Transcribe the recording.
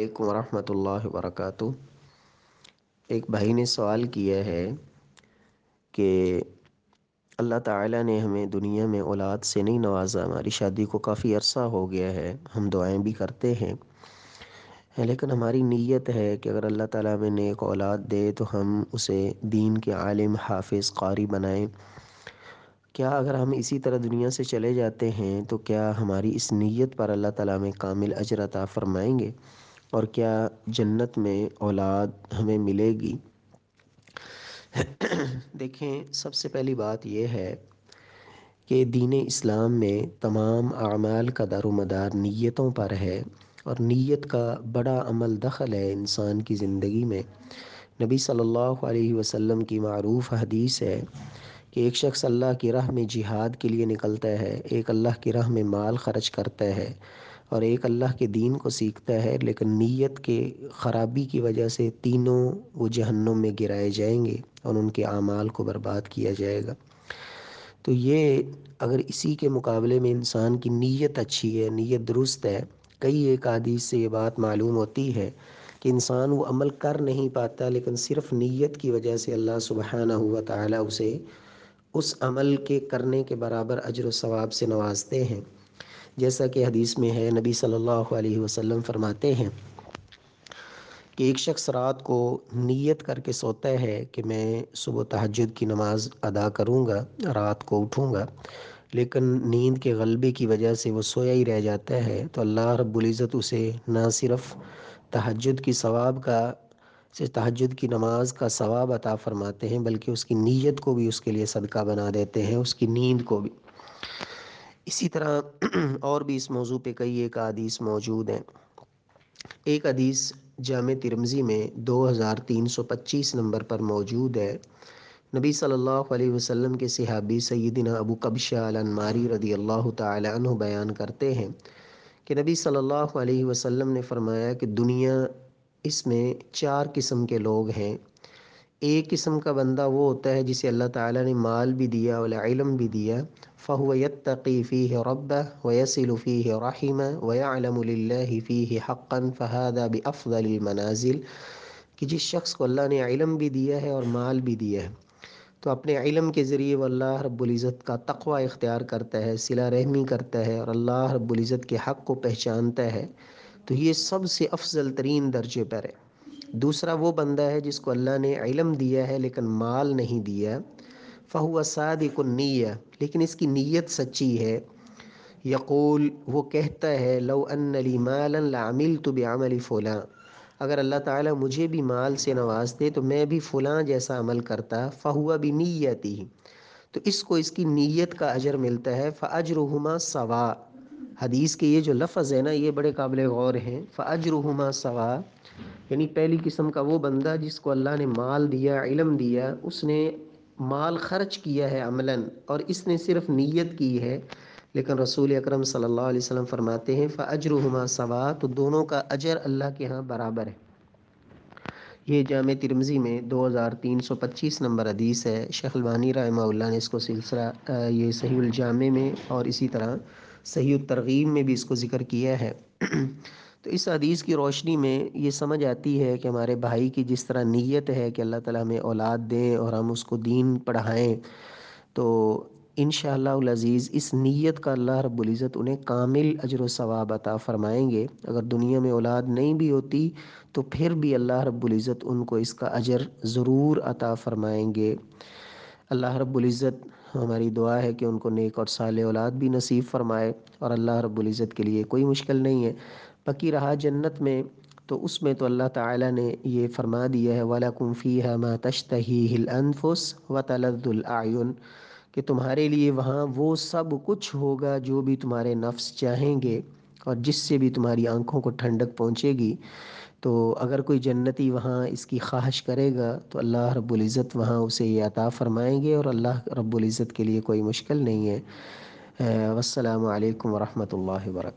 अलैक्म वरहमतुल्लाह वबरकत एक भाई ने सवाल किया है कि अल्लाह ताला ने हमें दुनिया में औलाद से नहीं नवाजा हमारी शादी को काफ़ी अरसा हो गया है हम दुआएं भी करते हैं लेकिन हमारी नीयत है कि अगर अल्लाह ताला हमें नेक औलाद दे तो हम उसे दीन के आलिम हाफिज़ कारी बनाएं क्या अगर हम इसी तरह दुनिया से चले जाते हैं तो क्या हमारी इस नीयत पर अल्लाह ताला में कामिल अजरता फरमाएंगे और क्या जन्नत में औलाद हमें मिलेगी देखें सबसे पहली बात यह है कि दीन इस्लाम में तमाम अमाल का दारोमदार नीयतों पर है और नीयत का बड़ा अमल दखल है इंसान की ज़िंदगी में नबी सल्लल्लाहु अलैहि वसल्लम की मरूफ़ हदीस है कि एक शख्स अल्लाह की राह में जिहाद के लिए निकलता है एक अल्लाह की राह में माल खर्च करता है और एक अल्लाह के दीन को सीखता है लेकिन नीयत के ख़राबी की वजह से तीनों वो जहन्नुम में गिराए जाएंगे और उनके आमाल को बर्बाद किया जाएगा तो ये अगर इसी के मुकाबले में इंसान की नीयत अच्छी है नीयत दुरुस्त है कई एक आदि से ये बात मालूम होती है कि इंसान वो अमल कर नहीं पाता लेकिन सिर्फ नीयत की वजह से अल्लाह सुबहाना हुआ ताला उसे उस अमल के करने के बराबर अजर सवाब से नवाजते हैं जैसा कि हदीस में है नबी सल्लल्लाहु अलैहि वसल्लम फरमाते हैं कि एक शख्स रात को नियत करके सोता है कि मैं सुबह तहजद की नमाज़ अदा करूँगा रात को उठूँगा लेकिन नींद के गलबे की वजह से वो सोया ही रह जाता है तो अल्लाह रब्ज़त उसे ना सिर्फ तहजद की सवाब का से तहजद की नमाज का सवाब अता फरमाते हैं बल्कि उसकी नीयत को भी उसके लिए सदका बना देते हैं उसकी नींद को भी इसी तरह और भी इस मौजू पे कई एक अदीस मौजूद हैं एक अदीस जाम तिरमज़ी में 2325 नंबर पर मौजूद है नबी सल्लल्लाहु अलैहि वसल्लम के सिहाबी सैदिना अबू कबशा अलमारी रदी अल्लाह तु बयान करते हैं कि नबी सल्लल्लाहु अलैहि वसल्लम ने फरमाया कि दुनिया इसमें चार किस्म के लोग हैं एक किस्म का बंदा वो होता है जिसे अल्लाह ताला ने माल भी दिया और इलम भी दिया फ़हुत तकीफ़ी रब है राहिम वयालमफ़ी हक़ा फ़हादा बफ़लमनाजिल कि जिस शख्स को अल्लाह ने इलम भी दिया है और माल भी दिया है तो अपने इलम के ज़रिए वह अल्लाह रब्ज़त का तकवा इख्तियार करता है सिला रहमी करता है और अल्लाह रब्ज़त के हक़ को पहचानता है तो ये सबसे अफजल तरीन दर्जे पर है दूसरा वो बंदा है जिसको अल्लाह ने इलम दिया है लेकिन माल नहीं दिया फ़हुआ एक नीयत लेकिन इसकी नीयत सच्ची है यकूल वो कहता है लो अनली मालन लामिल तो बेअमल फ़लाँ अगर अल्लाह ताला मुझे भी माल से नवाज दे तो मैं भी फ़लाँ जैसा अमल करता फ़हुआ भी नीयती तो इसको इसकी नीयत का अजर मिलता है फ़ाजरुमा सवा हदीस के ये जो लफज है ना ये बड़े काबिल गौर हैं फ़ाजरुमा सवा यानी पहली किस्म का वो बंदा जिसको अल्लाह ने माल दिया इलम दिया उसने माल खर्च किया है अमलन और इसने सिर्फ नीयत की है लेकिन रसूल अकरम सल्लल्लाहु अलैहि वसल्लम फरमाते हैं हम सवा तो दोनों का अजर अल्लाह के यहाँ बराबर है ये जाम तिरमजी में 2325 नंबर हदीस है शेख अलबानी ने इसको सिलसिला ये सही जामे में और इसी तरह सही तरगीब में भी इसको ज़िक्र किया है तो इस हदीस की रोशनी में ये समझ आती है कि हमारे भाई की जिस तरह नीयत है कि अल्लाह ताला हमें औलाद दें और हम उसको दीन पढ़ाएं तो इन अज़ीज़ इस नीयत का अल्लाह रबुल्ज़त उन्हें कामिल अजर सवाब अता फ़रमाएँगे अगर दुनिया में औलाद नहीं भी होती तो फिर भी अल्लाह रबुल्ज़त उनको इसका अजर ज़रूर अता फ़रमाएँगे अल्लाह रबुल्ज़त हमारी दुआ है कि उनको नेक और साल औलाद भी नसीब फरमाए और अल्लाह रब्ज़त के लिए कोई मुश्किल नहीं है पकी रहा जन्नत में तो उसमें तो अल्लाह ताला ने ये फरमा दिया है वाला कुम्फ़ी है मा ही हिल अनफुस व तलदुलआन कि तुम्हारे लिए वहाँ वो सब कुछ होगा जो भी तुम्हारे नफ्स चाहेंगे और जिससे भी तुम्हारी आँखों को ठंडक पहुँचेगी तो अगर कोई जन्नती वहाँ इसकी ख्वाहिश करेगा तो अल्लाह रब्ज़त वहाँ उसे ये अता फ़रमाएँगे और अल्लाह रब्ज़त के लिए कोई मुश्किल नहीं है वालकम वरहमल वर्का